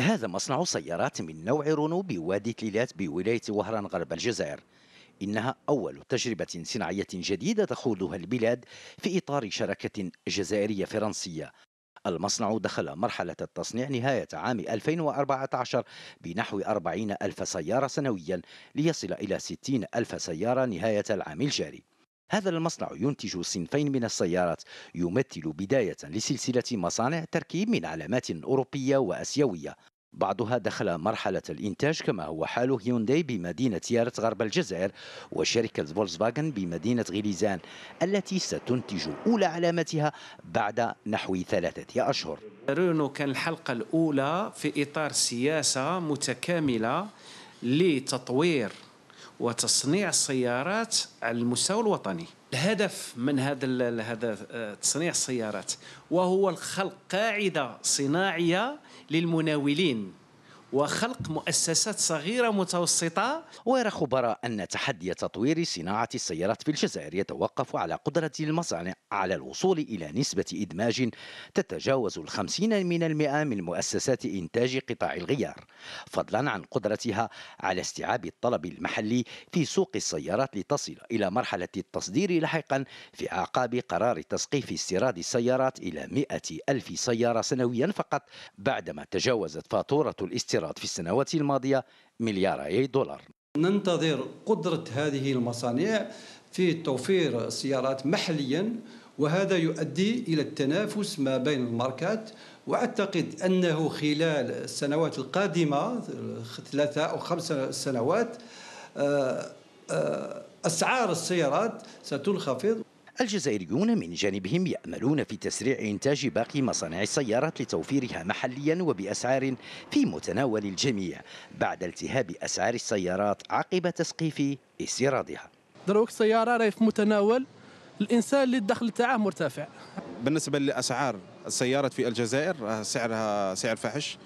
هذا مصنع سيارات من نوع رونو بوادي تليلات بولاية وهران غرب الجزائر إنها أول تجربة صناعية جديدة تخوضها البلاد في إطار شركة جزائرية فرنسية المصنع دخل مرحلة التصنيع نهاية عام 2014 بنحو 40 ألف سيارة سنويا ليصل إلى 60 ألف سيارة نهاية العام الجاري هذا المصنع ينتج صنفين من السيارات يمثل بداية لسلسلة مصانع تركيب من علامات أوروبية وأسيوية بعضها دخل مرحلة الإنتاج كما هو حال هيونداي بمدينة يارت غرب الجزائر وشركة فولkswagen بمدينة غليزان التي ستنتج أولى علامتها بعد نحو ثلاثة أشهر رونو كان الحلقة الأولى في إطار سياسة متكاملة لتطوير وتصنيع السيارات على المستوى الوطني الهدف من هذا هذا آه، تصنيع السيارات وهو الخلق قاعده صناعيه للمناولين وخلق مؤسسات صغيرة متوسطة ويرى خبراء أن تحدي تطوير صناعة السيارات في الجزائر يتوقف على قدرة المصانع على الوصول إلى نسبة إدماج تتجاوز الخمسين من المئة من مؤسسات إنتاج قطاع الغيار فضلا عن قدرتها على استيعاب الطلب المحلي في سوق السيارات لتصل إلى مرحلة التصدير لاحقا في أعقاب قرار تسقيف استيراد السيارات إلى 100 ألف سيارة سنويا فقط بعدما تجاوزت فاتورة الاستيراد استيراد في السنوات الماضية ملياري دولار ننتظر قدرة هذه المصانع في توفير سيارات محليا وهذا يؤدي إلى التنافس ما بين الماركات وأعتقد أنه خلال السنوات القادمة ثلاثة أو خمس سنوات آه، آه، أسعار السيارات ستنخفض الجزائريون من جانبهم يأملون في تسريع إنتاج باقي مصانع السيارات لتوفيرها محليا وبأسعار في متناول الجميع بعد التهاب أسعار السيارات عقب تسقيف استيرادها دروك السيارة راهي في متناول الإنسان اللي الدخل تاعه مرتفع بالنسبة لأسعار السيارات في الجزائر آه، سعرها سعر فاحش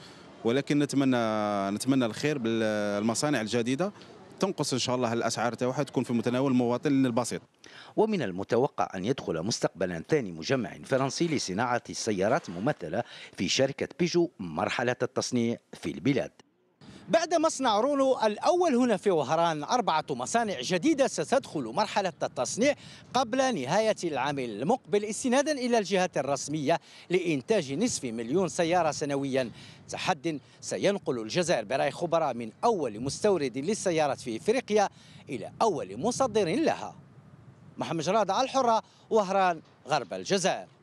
ولكن نتمنى نتمنى الخير بالمصانع الجديده تنقص ان شاء الله الاسعار تاعها تكون في متناول المواطن البسيط ومن المتوقع ان يدخل مستقبلا ثاني مجمع فرنسي لصناعه السيارات ممثله في شركه بيجو مرحله التصنيع في البلاد بعد مصنع رونو الأول هنا في وهران أربعة مصانع جديدة ستدخل مرحلة التصنيع قبل نهاية العام المقبل استنادا إلى الجهات الرسمية لإنتاج نصف مليون سيارة سنويا تحد سينقل الجزائر برأي خبراء من أول مستورد للسيارات في إفريقيا إلى أول مصدر لها محمد جراد الحرة وهران غرب الجزائر